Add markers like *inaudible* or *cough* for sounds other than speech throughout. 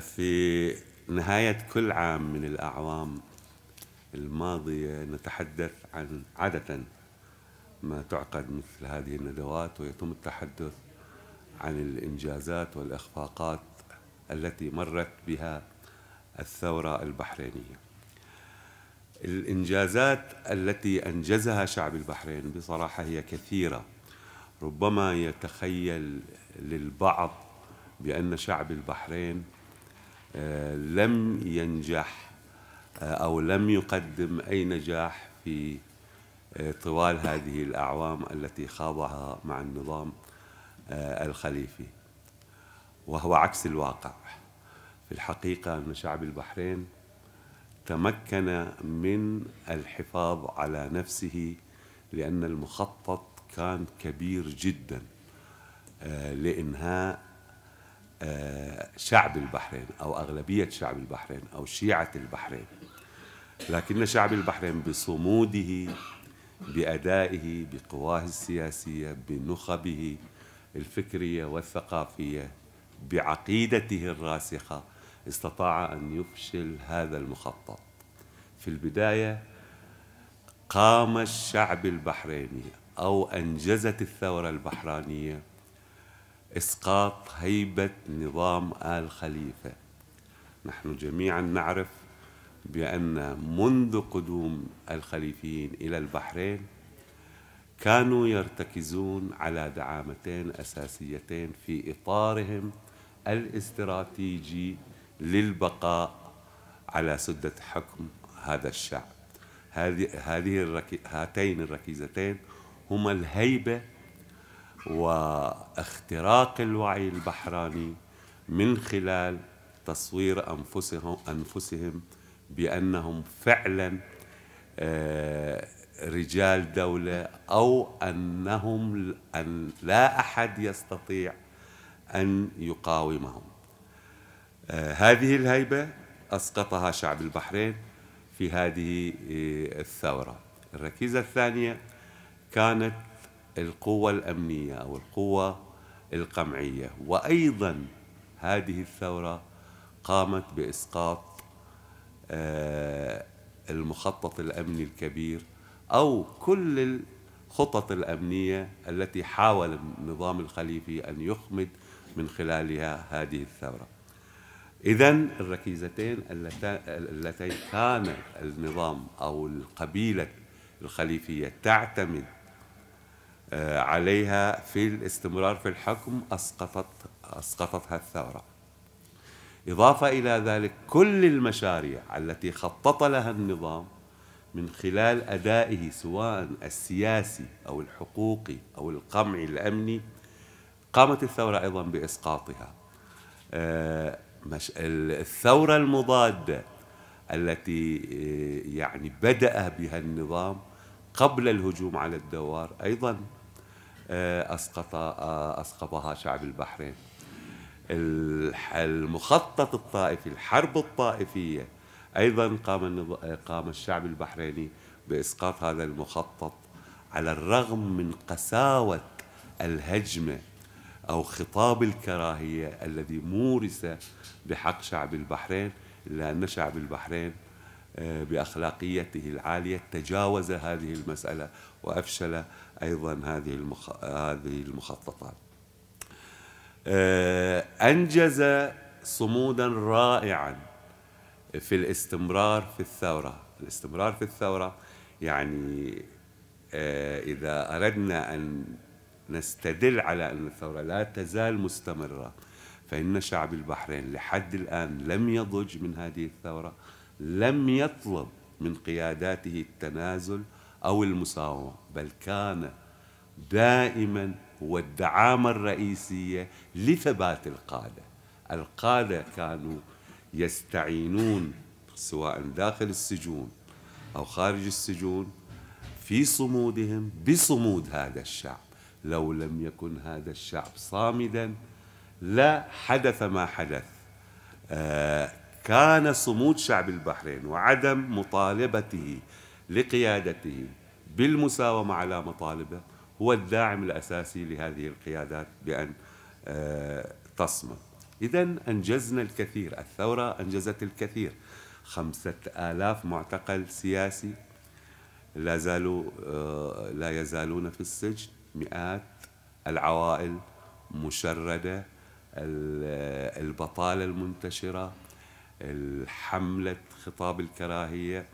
في نهاية كل عام من الأعوام الماضية نتحدث عن عادة ما تعقد مثل هذه الندوات ويتم التحدث عن الإنجازات والإخفاقات التي مرت بها الثورة البحرينية الإنجازات التي أنجزها شعب البحرين بصراحة هي كثيرة ربما يتخيل للبعض بأن شعب البحرين آه، لم ينجح آه، أو لم يقدم أي نجاح في آه، طوال هذه الأعوام التي خاضها مع النظام الخليفي وهو عكس الواقع في الحقيقة أن شعب البحرين تمكن من الحفاظ على نفسه لأن المخطط كان كبير جدا لإنهاء شعب البحرين أو أغلبية شعب البحرين أو شيعة البحرين لكن شعب البحرين بصموده بأدائه بقواه السياسية بنخبه الفكرية والثقافية بعقيدته الراسخة استطاع أن يفشل هذا المخطط في البداية قام الشعب البحريني أو أنجزت الثورة البحرانية إسقاط هيبة نظام آل خليفة نحن جميعا نعرف بأن منذ قدوم الخليفيين إلى البحرين كانوا يرتكزون على دعامتين أساسيتين في إطارهم الاستراتيجي للبقاء على سدة حكم هذا الشعب هذه هاتين الركيزتين هما الهيبة واختراق الوعي البحراني من خلال تصوير أنفسهم, أنفسهم بأنهم فعلا آه، رجال دولة أو أنهم أن لا أحد يستطيع أن يقاومهم آه، هذه الهيبة أسقطها شعب البحرين في هذه آه، الثورة الركيزة الثانية كانت القوة الأمنية أو القوة القمعية وأيضا هذه الثورة قامت بإسقاط آه، المخطط الأمني الكبير أو كل الخطط الأمنية التي حاول النظام الخليفي أن يخمد من خلالها هذه الثورة إذا الركيزتين اللتين كان النظام أو القبيلة الخليفية تعتمد آه، عليها في الاستمرار في الحكم أسقطت أسقطتها الثورة إضافة إلى ذلك كل المشاريع التي خطط لها النظام من خلال أدائه سواء السياسي أو الحقوقي أو القمعي الأمني قامت الثورة أيضا بإسقاطها آه، الثورة المضادة التي آه، يعني بدأ بها النظام قبل الهجوم على الدوار أيضا آه، أسقط آه، أسقطها شعب البحرين المخطط الطائفي الحرب الطائفية أيضا قام قام الشعب البحريني بإسقاط هذا المخطط على الرغم من قساوة الهجمة أو خطاب الكراهية الذي مورس بحق شعب البحرين إلا أن شعب البحرين آه، باخلاقيته العاليه تجاوز هذه المساله وافشل ايضا هذه هذه المخططات. آه، انجز صمودا رائعا في الاستمرار في الثوره، الاستمرار في الثوره يعني آه، اذا اردنا ان نستدل على ان الثوره لا تزال مستمره فان شعب البحرين لحد الان لم يضج من هذه الثوره لم يطلب من قياداته التنازل أو المساومة بل كان دائما هو الدعامة الرئيسية لثبات القادة القادة كانوا يستعينون سواء داخل السجون أو خارج السجون في صمودهم بصمود هذا الشعب لو لم يكن هذا الشعب صامدا لا حدث ما حدث آه، كان صمود شعب البحرين وعدم مطالبته لقيادته بالمساومة على مطالبه هو الداعم الأساسي لهذه القيادات بأن آه، تصمد إذا أنجزنا الكثير الثورة أنجزت الكثير خمسة آلاف معتقل سياسي لا زالوا آه، لا يزالون في السجن مئات العوائل مشردة آه، البطالة المنتشرة حملة خطاب الكراهية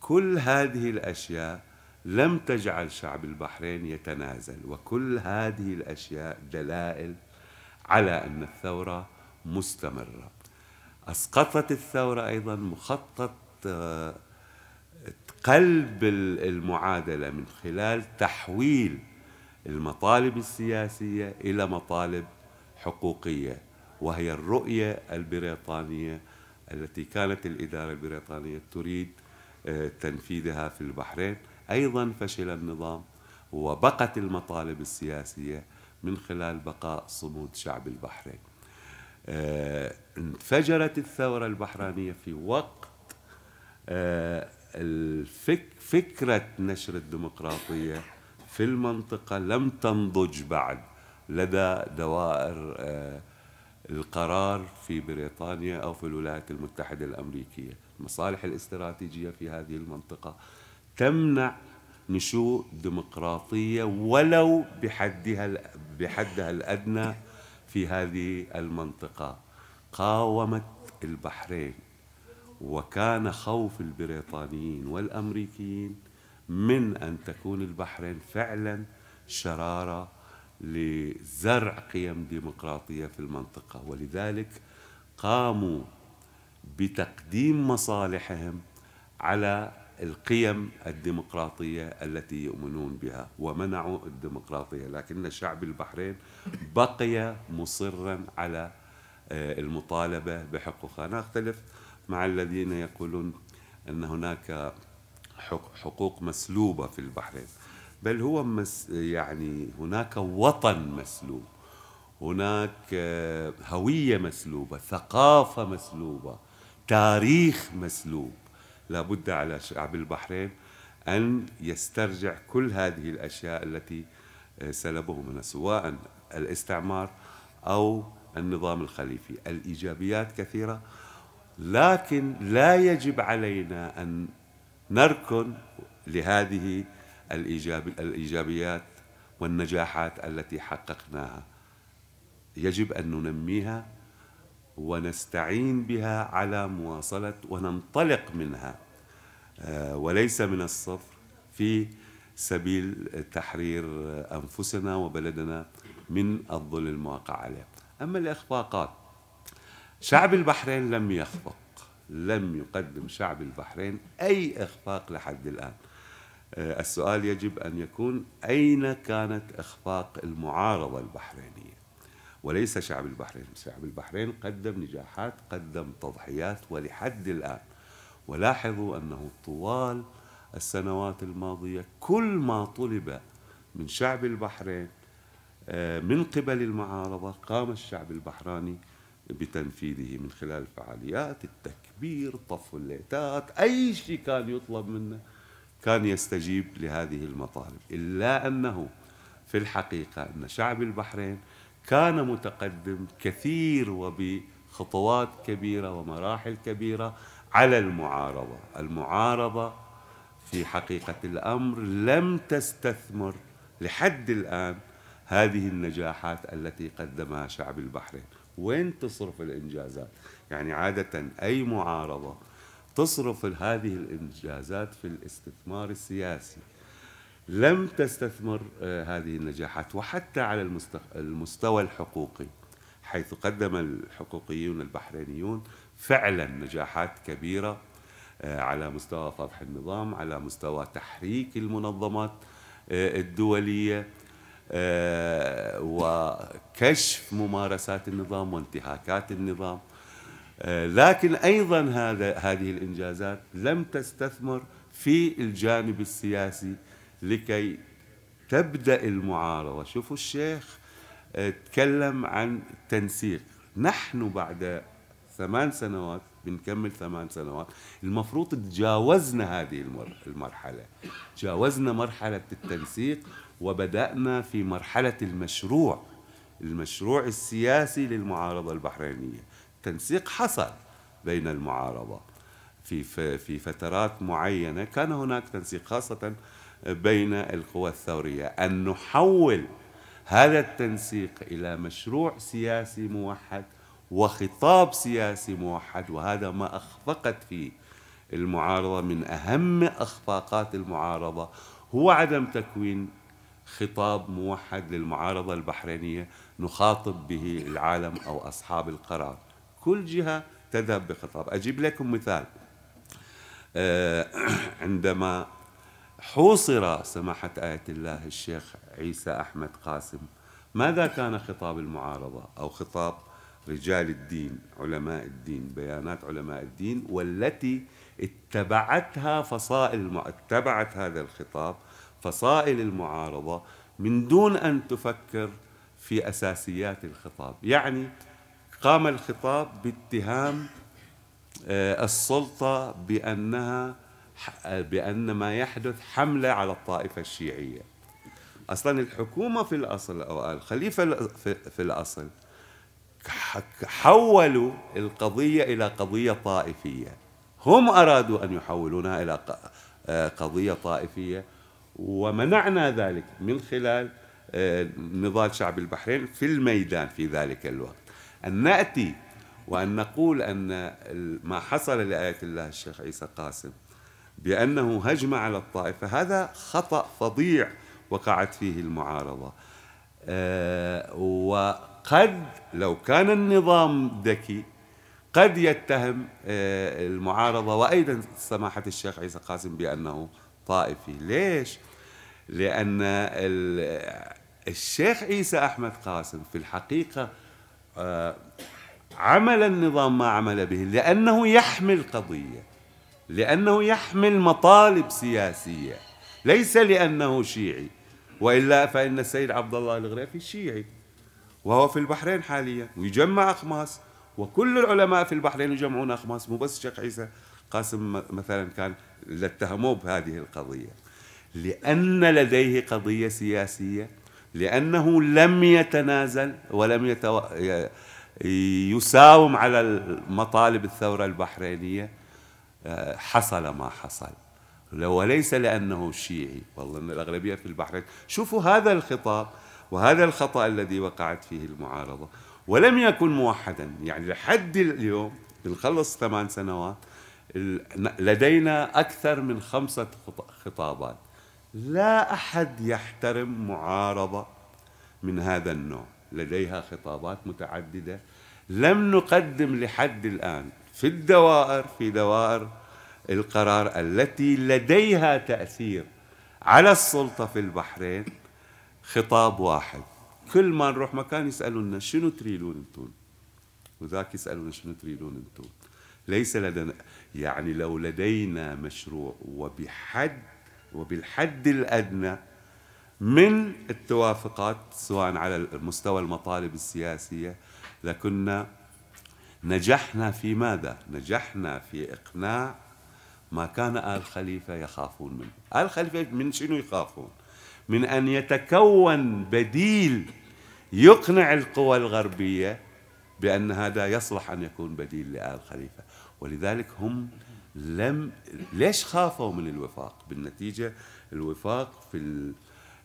كل هذه الأشياء لم تجعل شعب البحرين يتنازل وكل هذه الأشياء دلائل على أن الثورة مستمرة أسقطت الثورة أيضا مخطط آه، قلب المعادلة من خلال تحويل المطالب السياسية إلى مطالب حقوقية وهي الرؤية البريطانية التي كانت الإدارة البريطانية تريد آه، تنفيذها في البحرين أيضا فشل النظام وبقت المطالب السياسية من خلال بقاء صمود شعب البحرين آه، انفجرت الثورة البحرانية في وقت آه، فكرة نشر الديمقراطية في المنطقة لم تنضج بعد لدى دوائر القرار في بريطانيا أو في الولايات المتحدة الأمريكية المصالح الاستراتيجية في هذه المنطقة تمنع نشوء ديمقراطية ولو بحدها بحدها الأدنى في هذه المنطقة قاومت البحرين وكان خوف البريطانيين والأمريكيين من أن تكون البحرين فعلا شرارة لزرع قيم ديمقراطيه في المنطقه ولذلك قاموا بتقديم مصالحهم على القيم الديمقراطيه التي يؤمنون بها ومنعوا الديمقراطيه لكن شعب البحرين بقي مصرا على آه، المطالبه بحقوقها انا اختلف مع الذين يقولون ان هناك حقوق مسلوبه في البحرين بل هو مس يعني هناك وطن مسلوب هناك آه، هوية مسلوبة ثقافة مسلوبة تاريخ مسلوب لابد على شعب البحرين أن يسترجع كل هذه الأشياء التي آه، سلبه منها سواء الاستعمار أو النظام الخليفي الإيجابيات كثيرة لكن لا يجب علينا أن نركن لهذه الإيجابي الإيجابيات والنجاحات التي حققناها يجب أن ننميها ونستعين بها على مواصلة وننطلق منها آه، وليس من الصفر في سبيل تحرير أنفسنا وبلدنا من الظل المواقع عليه أما الإخفاقات شعب البحرين لم يخفق لم يقدم شعب البحرين أي إخفاق لحد الآن آه، السؤال يجب أن يكون أين كانت إخفاق المعارضة البحرينية وليس شعب البحرين شعب البحرين قدم نجاحات قدم تضحيات ولحد الآن ولاحظوا أنه طوال السنوات الماضية كل ما طلب من شعب البحرين آه، من قبل المعارضة قام الشعب البحراني بتنفيذه من خلال فعاليات التكبير طف الليتات أي شيء كان يطلب منه كان يستجيب لهذه المطالب إلا أنه في الحقيقة أن شعب البحرين كان متقدم كثير وبخطوات كبيرة ومراحل كبيرة على المعارضة المعارضة في حقيقة الأمر لم تستثمر لحد الآن هذه النجاحات التي قدمها شعب البحرين وين تصرف الإنجازات يعني عادة أي معارضة تصرف هذه الانجازات في الاستثمار السياسي لم تستثمر آه، هذه النجاحات وحتى على المستوى الحقوقي حيث قدم الحقوقيون البحرينيون فعلا نجاحات كبيره آه، على مستوى طرح النظام على مستوى تحريك المنظمات آه، الدوليه وكشف ممارسات النظام وانتهاكات النظام آه، لكن ايضا هذا هذه الانجازات لم تستثمر في الجانب السياسي لكي تبدا المعارضه شوفوا الشيخ آه، تكلم عن التنسيق نحن بعد ثمان سنوات بنكمل ثمان سنوات المفروض تجاوزنا هذه المرحله جاوزنا مرحله التنسيق وبدانا في مرحله المشروع المشروع السياسي للمعارضه البحرينيه تنسيق حصل بين المعارضة في في فترات معينة كان هناك تنسيق خاصة بين القوى الثورية أن نحول هذا التنسيق إلى مشروع سياسي موحد وخطاب سياسي موحد وهذا ما أخفقت فيه المعارضة من أهم أخفاقات المعارضة هو عدم تكوين خطاب موحد للمعارضة البحرينية نخاطب به العالم أو أصحاب القرار كل جهة تذهب بخطاب أجيب لكم مثال آه، *clears throat* عندما حوصر سماحة آية الله الشيخ عيسى أحمد قاسم ماذا كان خطاب المعارضة أو خطاب رجال الدين علماء الدين بيانات علماء الدين والتي اتبعتها فصائل اتبعت هذا الخطاب فصائل المعارضة من دون أن تفكر في أساسيات الخطاب يعني قام الخطاب باتهام آه، السلطة بأنها آه، بأن ما يحدث حملة على الطائفة الشيعية أصلا الحكومة في الأصل أو الخليفة في الأصل حولوا القضية إلى قضية طائفية هم أرادوا أن يحولونها إلى آه، قضية طائفية ومنعنا ذلك من خلال نضال شعب البحرين في الميدان في ذلك الوقت أن نأتي وأن نقول أن ما حصل لآية الله الشيخ عيسى قاسم بأنه هجم على الطائفة هذا خطأ فظيع وقعت فيه المعارضة آه، وقد لو كان النظام ذكي قد يتهم آه، المعارضة وأيضا سماحة الشيخ عيسى قاسم بأنه طائفي ليش؟ لأن الشيخ عيسى أحمد قاسم في الحقيقة آه، عمل النظام ما عمل به لأنه يحمل قضية لأنه يحمل مطالب سياسية ليس لأنه شيعي وإلا فإن السيد عبد الله الغريفي شيعي وهو في البحرين حاليا ويجمع أخماس وكل العلماء في البحرين يجمعون أخماس مو بس الشيخ عيسى قاسم مثلا كان اتهموه بهذه القضية لأن لديه قضية سياسية لأنه لم يتنازل ولم يتو... يساوم على مطالب الثورة البحرينية آه، حصل ما حصل وليس لأنه شيعي والله أن الأغلبية في البحرين شوفوا هذا الخطاب وهذا الخطأ الذي وقعت فيه المعارضة ولم يكن موحدا يعني لحد اليوم بنخلص ثمان سنوات لدينا أكثر من خمسة خطابات لا احد يحترم معارضه من هذا النوع لديها خطابات متعدده لم نقدم لحد الان في الدوائر في دوائر القرار التي لديها تاثير على السلطه في البحرين خطاب واحد كل ما نروح مكان يسالونا شنو تريدون انتم وذاك يسالونا شنو تريدون انتم ليس لدينا يعني لو لدينا مشروع وبحد وبالحد الأدنى من التوافقات سواء على مستوى المطالب السياسية لكنا نجحنا في ماذا؟ نجحنا في إقناع ما كان آل خليفة يخافون منه آل خليفة من شنو يخافون؟ من أن يتكون بديل يقنع القوى الغربية بأن هذا يصلح أن يكون بديل لآل خليفة ولذلك هم لم ليش خافوا من الوفاق بالنتيجة الوفاق في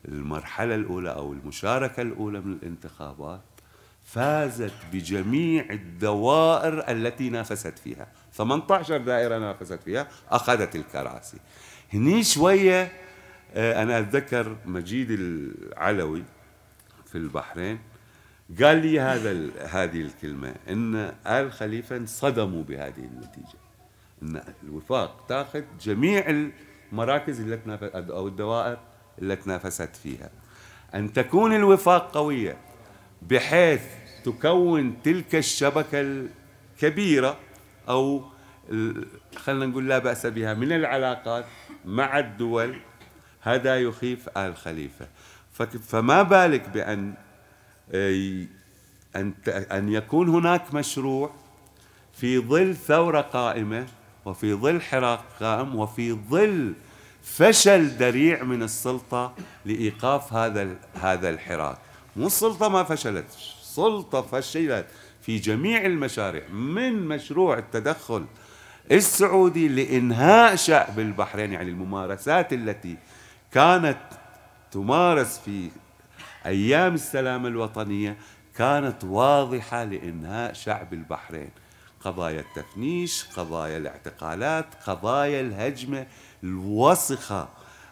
المرحلة الأولى أو المشاركة الأولى من الانتخابات فازت بجميع الدوائر التي نافست فيها 18 دائرة نافست فيها أخذت الكراسي هني شوية آه، أنا أتذكر مجيد العلوي في البحرين قال لي هذا هذه الكلمة أن آل خليفة انصدموا بهذه النتيجة الوفاق تاخذ جميع المراكز اللي تنافس او الدوائر اللي تنافست فيها ان تكون الوفاق قويه بحيث تكون تلك الشبكه الكبيره او خلينا نقول لا باس بها من العلاقات مع الدول هذا يخيف ال خليفه فما بالك بان ان ان يكون هناك مشروع في ظل ثوره قائمه وفي ظل حراك قائم وفي ظل فشل ذريع من السلطه لايقاف هذا هذا الحراك مو السلطه ما فشلت السلطه فشلت في جميع المشاريع من مشروع التدخل السعودي لانهاء شعب البحرين يعني الممارسات التي كانت تمارس في ايام السلام الوطنيه كانت واضحه لانهاء شعب البحرين قضايا التفنيش قضايا الاعتقالات قضايا الهجمة الوسخة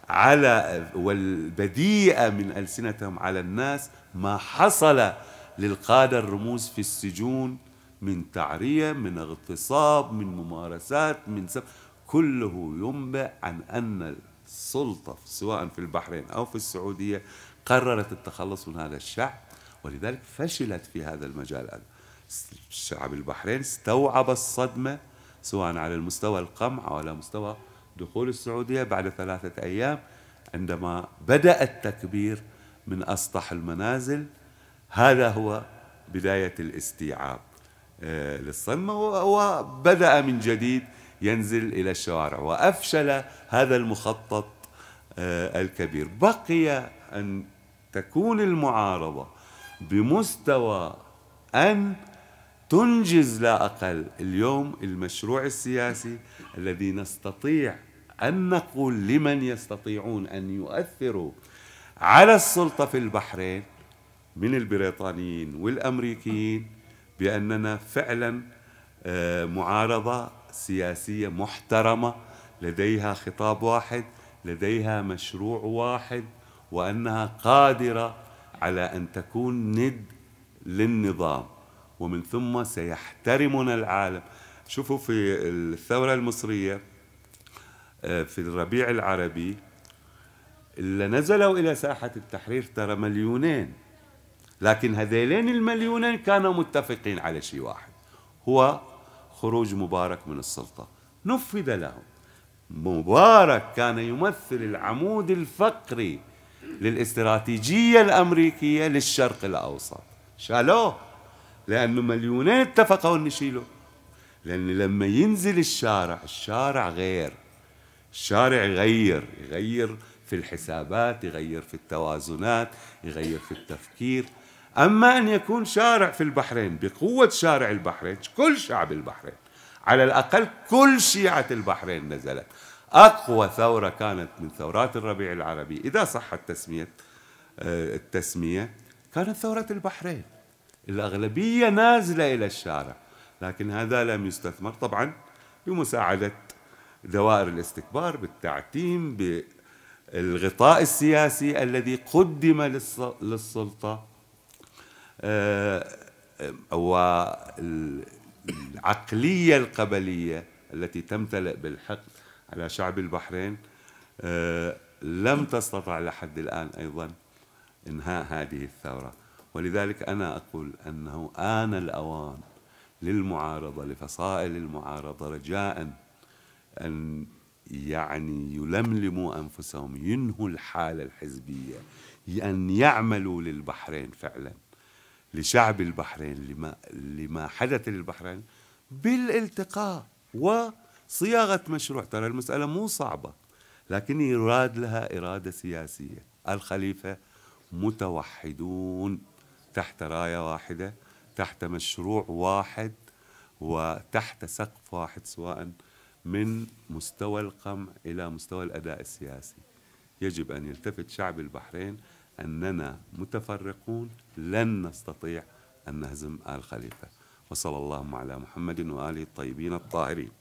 على والبديئة من ألسنتهم على الناس ما حصل للقادة الرموز في السجون من تعرية من اغتصاب من ممارسات من سب كله ينبئ عن أن السلطة سواء في البحرين أو في السعودية قررت التخلص من هذا الشعب ولذلك فشلت في هذا المجال الشعب البحرين استوعب الصدمة سواء على المستوى القمع أو على مستوى دخول السعودية بعد ثلاثة أيام عندما بدأ التكبير من أسطح المنازل هذا هو بداية الاستيعاب آه، للصدمة وبدأ من جديد ينزل إلى الشوارع وأفشل هذا المخطط آه، الكبير بقي أن تكون المعارضة بمستوى أن تنجز لا أقل اليوم المشروع السياسي الذي نستطيع أن نقول لمن يستطيعون أن يؤثروا على السلطة في البحرين من البريطانيين والأمريكيين بأننا فعلا آه، معارضة سياسية محترمة لديها خطاب واحد لديها مشروع واحد وأنها قادرة على أن تكون ند للنظام ومن ثم سيحترمنا العالم شوفوا في الثورة المصرية آه، في الربيع العربي اللي نزلوا إلى ساحة التحرير ترى مليونين لكن هذيلين المليونين كانوا متفقين على شيء واحد هو خروج مبارك من السلطة نفذ لهم مبارك كان يمثل العمود الفقري للاستراتيجية الأمريكية للشرق الأوسط شالوه لأنه مليونين اتفقوا أن يشيلوا لأن لما ينزل الشارع الشارع غير الشارع يغير يغير في الحسابات يغير في التوازنات يغير في التفكير أما أن يكون شارع في البحرين بقوة شارع البحرين كل شعب البحرين على الأقل كل شيعة البحرين نزلت أقوى ثورة كانت من ثورات الربيع العربي إذا صحت تسمية آه، التسمية كانت ثورة البحرين الأغلبية نازلة إلى الشارع لكن هذا لم يستثمر طبعا بمساعدة دوائر الاستكبار بالتعتيم بالغطاء السياسي الذي قدم للسلطة آه، والعقلية القبلية التي تمتلئ بالحقد على شعب البحرين آه، لم تستطع لحد الآن أيضا إنهاء هذه الثورة ولذلك أنا أقول أنه آن الأوان للمعارضة لفصائل المعارضة رجاء أن يعني يلملموا أنفسهم ينهوا الحالة الحزبية أن يعملوا للبحرين فعلا لشعب البحرين لما, لما حدث للبحرين بالالتقاء وصياغة مشروع ترى المسألة مو صعبة لكن يراد لها إرادة سياسية الخليفة متوحدون تحت رايه واحده تحت مشروع واحد وتحت سقف واحد سواء من مستوى القمع الى مستوى الاداء السياسي يجب ان يلتفت شعب البحرين اننا متفرقون لن نستطيع ان نهزم ال خليفه وصلى اللهم على محمد واله الطيبين الطاهرين